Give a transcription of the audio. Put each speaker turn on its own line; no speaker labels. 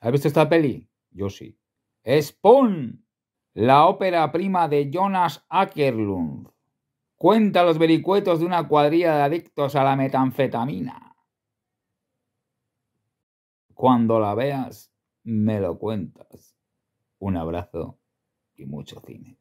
¿Has visto esta peli? Yo sí.
Spawn, la ópera prima de Jonas Ackerlund. Cuenta los vericuetos de una cuadrilla de adictos a la metanfetamina. Cuando la veas, me lo cuentas. Un abrazo y mucho cine.